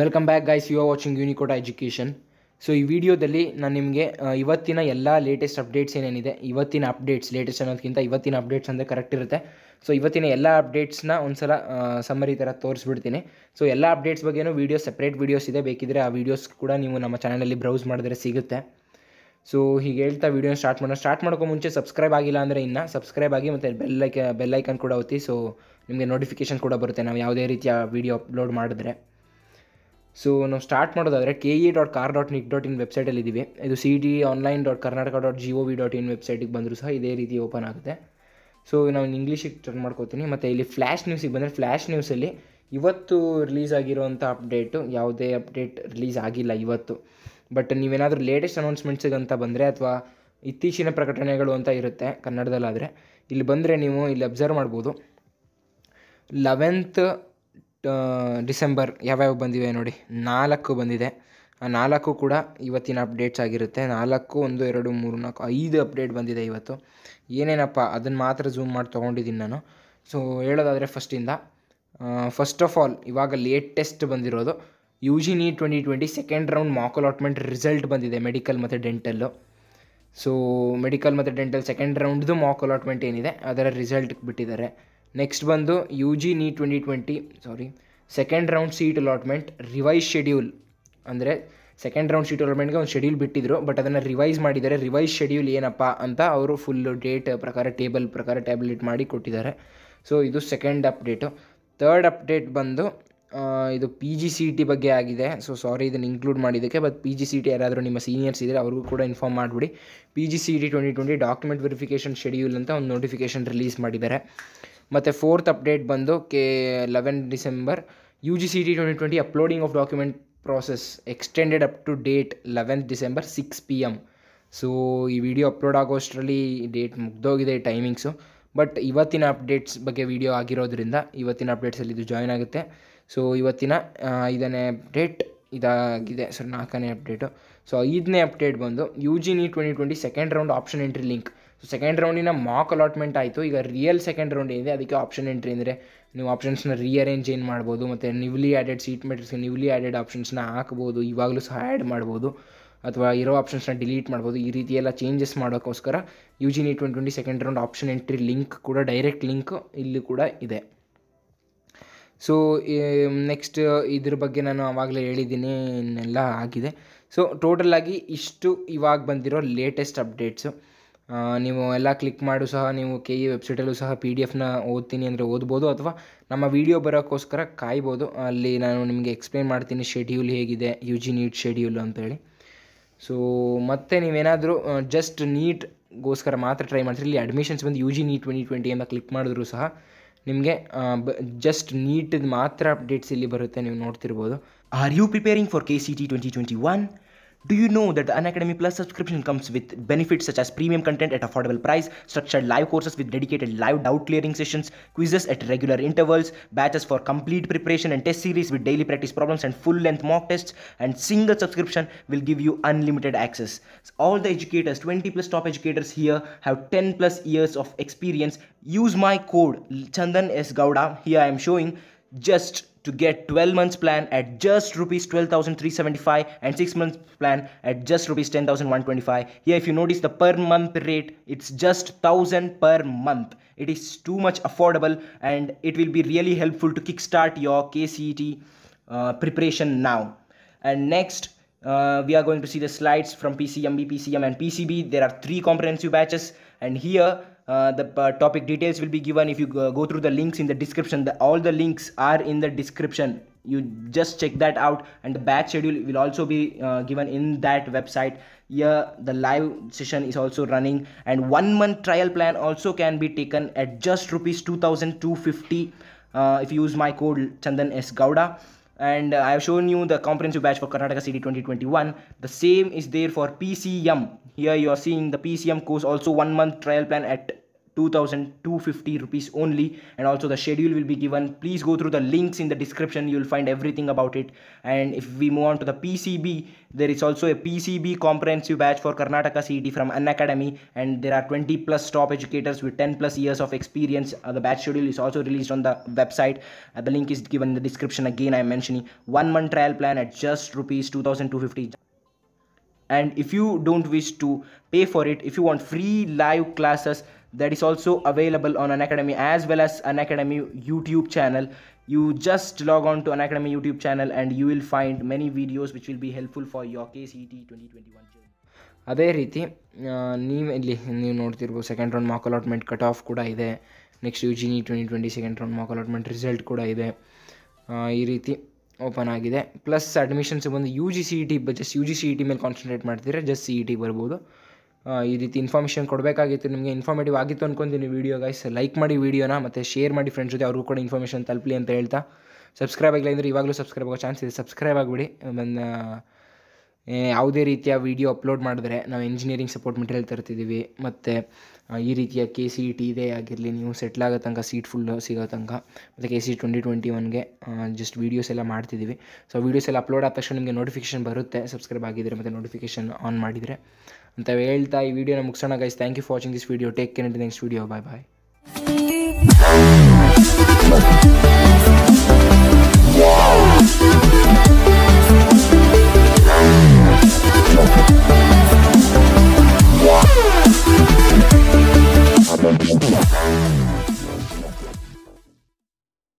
Welcome back guys you are watching Unicota education so ಈ ವಿಡಿಯೋದಲ್ಲಿ ನಾನು ನಿಮಗೆ ಇವತ್ತಿನ ಎಲ್ಲ ಲೇಟೆಸ್ಟ್ ಅಪ್ಡೇಟ್ಸ್ ಏನೇನಿದೆ ಇವತ್ತಿನ ಅಪ್ಡೇಟ್ಸ್ ಲೇಟೆಸ್ಟ್ ಅನ್ನೋದಕ್ಕಿಂತ ಇವತ್ತಿನ ಅಪ್ಡೇಟ್ಸ್ ಅಂದರೆ ಕರೆಕ್ಟ್ ಇರುತ್ತೆ ಸೊ ಇವತ್ತಿನ ಎಲ್ಲ ಅಪ್ಡೇಟ್ಸ್ನ ಒಂದು ಸಲ ಸಮ್ಮರಿ ಥರ ತೋರಿಸ್ಬಿಡ್ತೀನಿ ಸೊ ಎಲ್ಲ ಅಪ್ಡೇಟ್ಸ್ ಬಗ್ಗೆಯೂ ವೀಡಿಯೋ ಸಪ್ರೇಟ್ ವೀಡಿಯೋಸ್ ಇದೆ ಬೇಕಿದ್ದರೆ ಆ ವೀಡಿಯೋಸ್ ಕೂಡ ನೀವು ನಮ್ಮ ಚಾನಲಲ್ಲಿ ಬ್ರೌಸ್ ಮಾಡಿದ್ರೆ ಸಿಗುತ್ತೆ ಸೊ ಹೀಗೆ ಹೇಳ್ತಾ ವೀಡಿಯೋನ ಸ್ಟಾರ್ಟ್ ಮಾಡೋಣ ಸ್ಟಾರ್ಟ್ ಮಾಡೋಕ್ಕೂ ಮುಂಚೆ ಸಬ್ಸ್ಕ್ರೈಬ್ ಆಗಿಲ್ಲ ಅಂದರೆ ಇನ್ನು ಸಬ್ಸ್ಕ್ರೈಬ್ ಆಗಿ ಮತ್ತು ಬೆಲ್ ಬೆಲ್ ಬೆಲ್ಲೈಕನ್ ಕೂಡ ಒತ್ತಿ ಸೊ ನಿಮಗೆ ನೋಟಿಫಿಕೇಷನ್ ಕೂಡ ಬರುತ್ತೆ ನಾವು ಯಾವುದೇ ರೀತಿಯ ವೀಡಿಯೋ ಅಪ್ಲೋಡ್ ಮಾಡಿದ್ರೆ ಸೊ ನಾವು ಸ್ಟಾರ್ಟ್ ಮಾಡೋದಾದರೆ K E dot kar dot nic dot in ವೆಬ್ಸೈಟಲ್ಲಿ ಇದ್ದೀವಿ ಇದು C D online dot Karnataka dot G O V dot in ವೆಬ್ಸೈಟಿಗೆ ಬಂದರೂ ಸಹ ಇದೇ ರೀತಿ ಓಪನ್ ಆಗುತ್ತೆ ಸೊ ನಾನು ಇಂಗ್ಲೀಷಿಗೆ ಟರ್ನ್ ಮಾಡ್ಕೋತೀನಿ ಮತ್ತು ಇಲ್ಲಿ ಫ್ಲ್ಯಾಶ್ ನ್ಯೂಸಿಗೆ ಬಂದರೆ ಫ್ಲ್ಯಾಶ್ ನ್ಯೂಸಲ್ಲಿ ಇವತ್ತು ರಿಲೀಸ್ ಆಗಿರುವಂಥ ಅಪ್ಡೇಟು ಯಾವುದೇ ಅಪ್ಡೇಟ್ ರಿಲೀಸ್ ಆಗಿಲ್ಲ ಇವತ್ತು ಬಟ್ ನೀವೇನಾದರೂ ಲೇಟೆಸ್ಟ್ ಅನೌನ್ಸ್ಮೆಂಟ್ಸಿಗೆ ಅಂತ ಬಂದರೆ ಅಥವಾ ಇತ್ತೀಚಿನ ಪ್ರಕಟಣೆಗಳು ಅಂತ ಇರುತ್ತೆ ಕನ್ನಡದಲ್ಲಾದರೆ ಇಲ್ಲಿ ಬಂದರೆ ನೀವು ಇಲ್ಲಿ ಅಬ್ಸರ್ವ್ ಮಾಡ್ಬೋದು ಲೆವೆಂತ್ ಡಿಸೆಂಬರ್ ಯಾವ್ಯಾವ ಬಂದಿವೆ ನೋಡಿ ನಾಲ್ಕು ಬಂದಿದೆ ಆ ನಾಲ್ಕು ಕೂಡ ಇವತ್ತಿನ ಅಪ್ಡೇಟ್ಸ್ ಆಗಿರುತ್ತೆ ನಾಲ್ಕು ಒಂದು ಎರಡು ಮೂರು ನಾಲ್ಕು ಐದು ಅಪ್ಡೇಟ್ ಬಂದಿದೆ ಇವತ್ತು ಏನೇನಪ್ಪ ಅದನ್ನು ಮಾತ್ರ ಝೂಮ್ ಮಾಡಿ ತೊಗೊಂಡಿದ್ದೀನಿ ನಾನು ಸೊ ಹೇಳೋದಾದರೆ ಫಸ್ಟಿಂದ ಫಸ್ಟ್ ಆಫ್ ಆಲ್ ಇವಾಗ ಲೇಟೆಸ್ಟ್ ಬಂದಿರೋದು U G NEET twenty twenty second round mock allotment result ಬಂದಿದೆ ಮೆಡಿಕಲ್ ಮತ್ತು ಡೆಂಟಲ್ಲು ಸೊ ಮೆಡಿಕಲ್ ಮತ್ತು ಡೆಂಟಲ್ ಸೆಕೆಂಡ್ ರೌಂಡ್ದು ಮಾಕ್ ಅಲಾಟ್ಮೆಂಟ್ ಏನಿದೆ ಅದರ ರಿಸಲ್ಟ್ ಬಿಟ್ಟಿದ್ದಾರೆ ನೆಕ್ಸ್ಟ್ ಬಂದು U G NEET twenty twenty sorry second round seat allotment revise schedule ಅಂದರೆ second round seat ಅಲಾಟ್ಮೆಂಟ್ಗೆ ಒಂದು ಶೆಡ್ಯೂಲ್ ಬಿಟ್ಟಿದ್ರು ಬಟ್ ಅದನ್ನು ರಿವೈಸ್ ಮಾಡಿದ್ದಾರೆ ರಿವೈಸ್ ಶೆಡ್ಯೂಲ್ ಏನಪ್ಪ ಅಂತ ಅವರು ಫುಲ್ ಡೇಟ್ ಪ್ರಕಾರ ಟೇಬಲ್ ಪ್ರಕಾರ ಟ್ಯಾಬ್ಲೆಟ್ ಮಾಡಿ ಕೊಟ್ಟಿದ್ದಾರೆ ಸೊ ಇದು ಸೆಕೆಂಡ್ ಅಪ್ಡೇಟು ತರ್ಡ್ ಅಪ್ಡೇಟ್ ಬಂದು ಇದು ಪಿ ಜಿ ಸಿ ಟಿ ಬಗ್ಗೆ ಆಗಿದೆ ಸೊ ಸಾರಿ ಇದನ್ನು ಇನ್ಕ್ಲೂಡ್ ಮಾಡಿದ್ದಕ್ಕೆ but P G C T e ಯಾರಾದರೂ ನಿಮ್ಮ ಸೀನಿಯರ್ಸ್ ಇದ್ದರೆ ಅವ್ರಿಗೂ ಕೂಡ ಇನ್ಫಾರ್ಮ್ ಮಾಡಿಬಿಡಿ P G C T twenty twenty document verification schedule ಅಂತ ಒಂದು ನೋಟಿಫಿಕೇಷನ್ ರಿಲೀಸ್ ಮಾಡಿದ್ದಾರೆ ಮತ್ತು ಫೋರ್ತ್ ಅಪ್ಡೇಟ್ ಬಂದು ಕೆ eleven December U G C T twenty twenty uploading of document process extended up to date eleventh December six P M so ಈ video upload ಆಗೋಷ್ಟರಲ್ಲಿ date ಮುಗ್ದೋಗಿದೆ timings but ಇವತ್ತಿನ updates ಬಗ್ಗೆ video ಆಗಿರೋದ್ರಿಂದ ಇವತ್ತಿನ ಅಪ್ಡೇಟ್ಸಲ್ಲಿ ಇದು ಜಾಯ್ನ್ ಆಗುತ್ತೆ ಸೊ ಇವತ್ತಿನ ಐದನೇ ಅಪ್ಡೇಟ್ ಇದಾಗಿದೆ ಸರ್ ನಾಲ್ಕನೇ ಅಪ್ಡೇಟು ಸೊ ಐದನೇ ಅಪ್ಡೇಟ್ ಬಂದು U G NEET twenty twenty second round option entry link second ರೌಂಡಿನ ಮಾಕ್ ಅಲಾಟ್ಮೆಂಟ್ ಆಯಿತು ಈಗ ರಿಯಲ್ ಸೆಕೆಂಡ್ ರೌಂಡ್ ಇದೆ ಅದಕ್ಕೆ ಆಪ್ಷನ್ ಎಂಟ್ರಿ ಅಂದರೆ ನೀವು ಆಪ್ಷನ್ಸ್ನ ರೀಅರೇಂಜ್ ಏನು ಮಾಡ್ಬೋದು ಮತ್ತು ನ್ಯೂಲಿ ಆ್ಯಡೆಡ್ ಸೀಟ್ ಮೆಟ್ರಿಕ್ಸ್ಗೆ ನಿವ್ಲಿ ಆ್ಯಡೆಡ್ ಆಪ್ಷನ್ಸ್ನ ಹಾಕ್ಬೋದು ಇವಾಗಲೂ ಸಹ ಆ್ಯಡ್ ಮಾಡ್ಬೋದು ಅಥವಾ ಇರೋ ಆಪ್ಷನ್ಸ್ನ ಡಿಲೀಟ್ ಮಾಡ್ಬೋದು ಈ ರೀತಿ ಎಲ್ಲ ಚೇಂಜಸ್ ಮಾಡೋಕ್ಕೋಸ್ಕರ U G NEET twenty twenty second round option entry link ಕೂಡ ಡೈರೆಕ್ಟ್ ಲಿಂಕ್ ಇಲ್ಲಿ ಕೂಡ ಇದೆ ಸೊ ನೆಕ್ಸ್ಟ್ ಇದ್ರ ಬಗ್ಗೆ ನಾನು ಆವಾಗಲೇ ಹೇಳಿದ್ದೀನಿ ಇನ್ನೆಲ್ಲ ಆಗಿದೆ ಸೊ ಆಗಿ ಇಷ್ಟು ಇವಾಗ ಬಂದಿರೋ ಲೇಟೆಸ್ಟ್ ಅಪ್ಡೇಟ್ಸು ನೀವು ಎಲ್ಲ ಕ್ಲಿಕ್ ಮಾಡು ಸಹ ನೀವು ಕೆ ಇ ವೆಬ್ಸೈಟಲ್ಲೂ ಸಹ ಪಿ ಡಿ ಎಫ್ನ ಓದ್ತೀನಿ ಅಂದರೆ ಓದ್ಬೋದು ಅಥವಾ ನಮ್ಮ ವೀಡಿಯೋ ಬರೋಕ್ಕೋಸ್ಕರ ಕಾಯ್ಬೋದು ಅಲ್ಲಿ ನಾನು ನಿಮಗೆ ಎಕ್ಸ್ಪ್ಲೇನ್ ಮಾಡ್ತೀನಿ ಶೆಡ್ಯೂಲ್ ಹೇಗಿದೆ ಯು ಜಿ ನೀಟ್ ಶೆಡ್ಯೂಲ್ ಅಂತೇಳಿ ಸೊ ಮತ್ತು ನೀವೇನಾದರೂ ಜಸ್ಟ್ ನೀಟ್ಗೋಸ್ಕರ ಮಾತ್ರ ಟ್ರೈ ಮಾಡ್ತೀರಿ ಇಲ್ಲಿ ಅಡ್ಮಿಷನ್ಸ್ ಬಂದು U G NEET twenty twenty ಅಂತ ಕ್ಲಿಕ್ ಮಾಡಿದ್ರು ಸಹ ನಿಮಗೆ ಬ ಜಸ್ಟ್ ನೀಟಿದು ಮಾತ್ರ ಅಪ್ಡೇಟ್ಸ್ ಇಲ್ಲಿ ಬರುತ್ತೆ ನೀವು ನೋಡ್ತಿರ್ಬೋದು are you preparing for K C T twenty twenty one Do you know that the Unacademy Plus subscription comes with benefits such as premium content at affordable price, structured live courses with dedicated live doubt clearing sessions, quizzes at regular intervals, batches for complete preparation and test series with daily practice problems and full-length mock tests, and single subscription will give you unlimited access. So all the educators, 20 plus top educators here have 10 plus years of experience. Use my code Chandan S Gowda. Here I am showing just to get 12 months plan at just rupees 12,375 and 6 months plan at just rupees 10,125. Here if you notice the per month rate, it's just 1000 per month. It is too much affordable and it will be really helpful to kickstart your KCET uh, preparation now. And next, uh, we are going to see the slides from PCMB, PCM and PCB. There are three comprehensive batches and here uh, the uh, topic details will be given if you go, through the links in the description the, all the links are in the description you just check that out and the batch schedule will also be uh, given in that website yeah the live session is also running and one month trial plan also can be taken at just rupees 2250 uh, if you use my code chandan s gowda and uh, i have shown you the comprehensive batch for karnataka cd 2021 the same is there for pcm here you are seeing the PCM course also one month trial plan at 2250 rupees only and also the schedule will be given please go through the links in the description you'll find everything about it and if we move on to the pcb there is also a pcb comprehensive batch for karnataka cet from an academy and there are 20 plus top educators with 10 plus years of experience uh, the batch schedule is also released on the website uh, the link is given in the description again i'm mentioning one month trial plan at just rupees 2250 and if you don't wish to pay for it if you want free live classes that is also available on an academy as well as an academy youtube channel you just log on to an academy youtube channel and you will find many videos which will be helpful for your kct 2021 ಅದೇ ರೀತಿ ನೀವು ಇಲ್ಲಿ ನೀವು ನೋಡ್ತಿರ್ಬೋದು second round mock allotment cut off ಕೂಡ ಇದೆ next U ಜಿನಿ twenty twenty second round mock allotment result ಕೂಡ ಇದೆ ಓಪನ್ ಆಗಿದೆ ಪ್ಲಸ್ ಅಡ್ಮಿಷನ್ಸ್ ಬಂದು U G C E T just U G C E T ಮೇಲೆ ಕಾನ್ಸಂಟ್ರೇಟ್ ಮಾಡ್ತಿದ್ರೆ ಜಸ್ಟ್ ಸಿ ಇ ಟಿ ಬರ್ಬೋದು ಈ ರೀತಿ ಇನ್ಫಾರ್ಮೇಷನ್ ಕೊಡಬೇಕಾಗಿತ್ತು ನಿಮಗೆ ಇನ್ಫಾರ್ಮೇಟಿವ್ ಆಗಿತ್ತು ಅಂದ್ಕೊಂತೀನಿ ವೀಡಿಯೋ ಗೈಸ್ ಲೈಕ್ ಮಾಡಿ ವೀಡಿಯೋನ ಮತ್ತು ಶೇರ್ ಮಾಡಿ ಫ್ರೆಂಡ್ಸ್ ಜೊತೆ ಅವ್ರಿಗೂ ಕೂಡ ಇನ್ಫಾರ್ಮೇಷನ್ ತಲುಪಲಿ ಅಂತ ಹೇಳ್ತಾ ಸಬ್ಸ್ಕ್ರೈಬ್ ಆಗಿಲ್ಲ ಅಂದರೆ ಇವಾಗಲೂ ಸಬ್ಸ್ಕ್ರೈಬ್ ಆಗೋ ಚಾನ್ಸ್ ಇದೆ ಸಬ್ಸ್ಕ್ರೈಬ್ ಆಗಿಬಿಡಿ ನನ್ನ ಯಾವುದೇ ರೀತಿಯ ವೀಡಿಯೋ ಅಪ್ಲೋಡ್ ಮಾಡಿದ್ರೆ ನಾವು ಇಂಜಿನಿಯರಿಂಗ್ ಸಪೋರ್ಟ್ ಮೆಟೀರಿಯಲ್ ತರ್ತಿದ್ದೀವಿ ಮತ್ತು ಈ ರೀತಿಯ ಕೆ ಸಿ ಇ ಟಿ ಇದೇ ಆಗಿರಲಿ ನೀವು ಸೆಟ್ಲ್ ಆಗೋ ತನಕ ಸೀಟ್ ಫುಲ್ಲು ಸಿಗೋ ತನಕ ಮತ್ತು ಕೆ ಸಿ ಟ್ವೆಂಟಿ ಟ್ವೆಂಟಿ ಒನ್ಗೆ ಜಸ್ಟ್ ವೀಡಿಯೋಸ್ ಎಲ್ಲ ಮಾಡ್ತಿದ್ದೀವಿ ಸೊ ವೀಡಿಯೋಸ್ ಎಲ್ಲ ಅಪ್ಲೋಡ್ ಆದ ತಕ್ಷಣ ನಿಮಗೆ ನೋಟಿಫಿಕೇಷನ್ ಬರುತ್ತೆ ಸಬ್ಸ್ಕ್ರೈಬ್ ಆಗಿದ್ದರೆ ಮತ್ತು ನೋಟಿಫಿಕೇಷನ್ ಆನ್ ಮಾಡಿದರೆ ಅಂತ ಹೇಳ್ತಾ ಈ ವಿಡಿಯೋನ ಮುಗಿಸೋಣ guys thank you for watching this video take care in the next video bye bye